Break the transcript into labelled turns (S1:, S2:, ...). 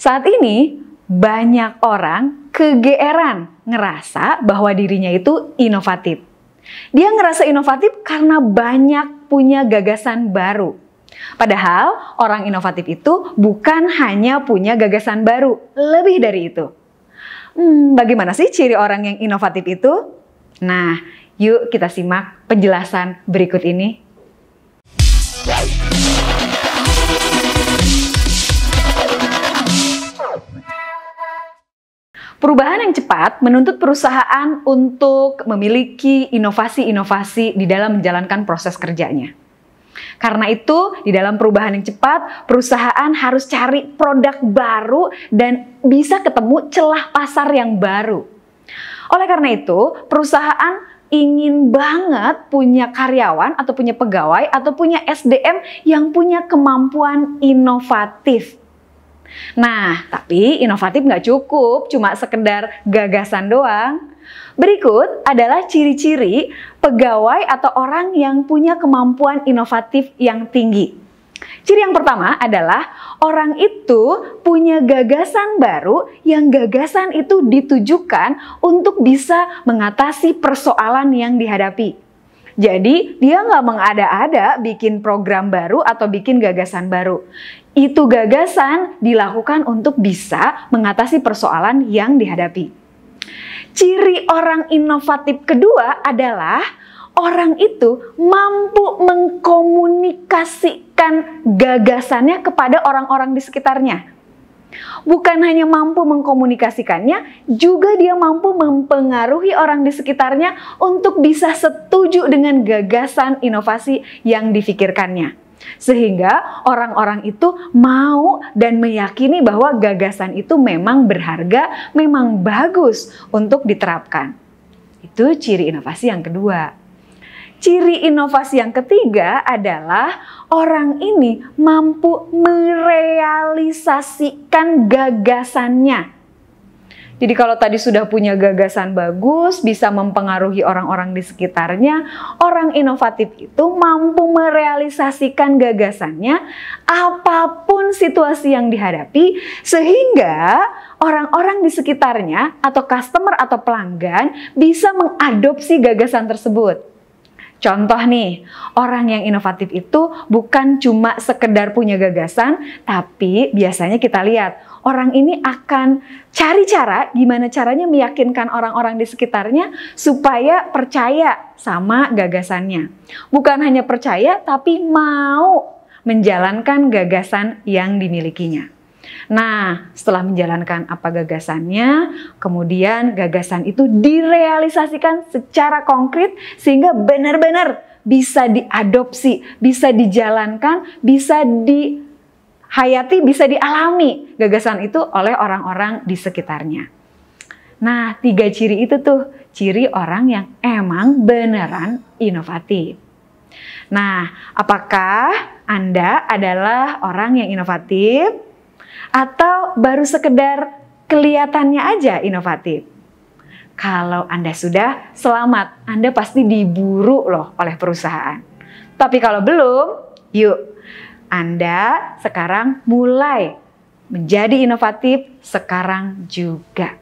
S1: Saat ini, banyak orang kegeeran ngerasa bahwa dirinya itu inovatif. Dia ngerasa inovatif karena banyak punya gagasan baru. Padahal orang inovatif itu bukan hanya punya gagasan baru, lebih dari itu. Hmm, bagaimana sih ciri orang yang inovatif itu? Nah, yuk kita simak penjelasan berikut ini. Perubahan yang cepat menuntut perusahaan untuk memiliki inovasi-inovasi di dalam menjalankan proses kerjanya. Karena itu, di dalam perubahan yang cepat, perusahaan harus cari produk baru dan bisa ketemu celah pasar yang baru. Oleh karena itu, perusahaan ingin banget punya karyawan atau punya pegawai atau punya SDM yang punya kemampuan inovatif Nah, tapi inovatif nggak cukup, cuma sekedar gagasan doang. Berikut adalah ciri-ciri pegawai atau orang yang punya kemampuan inovatif yang tinggi. Ciri yang pertama adalah orang itu punya gagasan baru yang gagasan itu ditujukan untuk bisa mengatasi persoalan yang dihadapi. Jadi dia nggak mengada-ada bikin program baru atau bikin gagasan baru. Itu gagasan dilakukan untuk bisa mengatasi persoalan yang dihadapi. Ciri orang inovatif kedua adalah orang itu mampu mengkomunikasikan gagasannya kepada orang-orang di sekitarnya. Bukan hanya mampu mengkomunikasikannya, juga dia mampu mempengaruhi orang di sekitarnya untuk bisa setuju dengan gagasan inovasi yang difikirkannya. Sehingga orang-orang itu mau dan meyakini bahwa gagasan itu memang berharga, memang bagus untuk diterapkan. Itu ciri inovasi yang kedua. Ciri inovasi yang ketiga adalah orang ini mampu merealisasikan gagasannya. Jadi kalau tadi sudah punya gagasan bagus, bisa mempengaruhi orang-orang di sekitarnya, orang inovatif itu mampu merealisasikan gagasannya apapun situasi yang dihadapi sehingga orang-orang di sekitarnya atau customer atau pelanggan bisa mengadopsi gagasan tersebut. Contoh nih, orang yang inovatif itu bukan cuma sekedar punya gagasan, tapi biasanya kita lihat orang ini akan cari cara gimana caranya meyakinkan orang-orang di sekitarnya supaya percaya sama gagasannya. Bukan hanya percaya, tapi mau menjalankan gagasan yang dimilikinya. Nah, setelah menjalankan apa gagasannya, kemudian gagasan itu direalisasikan secara konkret sehingga benar-benar bisa diadopsi, bisa dijalankan, bisa dihayati, bisa dialami gagasan itu oleh orang-orang di sekitarnya. Nah, tiga ciri itu tuh ciri orang yang emang beneran inovatif. Nah, apakah Anda adalah orang yang inovatif? atau baru sekedar kelihatannya aja inovatif? Kalau Anda sudah, selamat. Anda pasti diburu loh oleh perusahaan. Tapi kalau belum, yuk Anda sekarang mulai menjadi inovatif sekarang juga.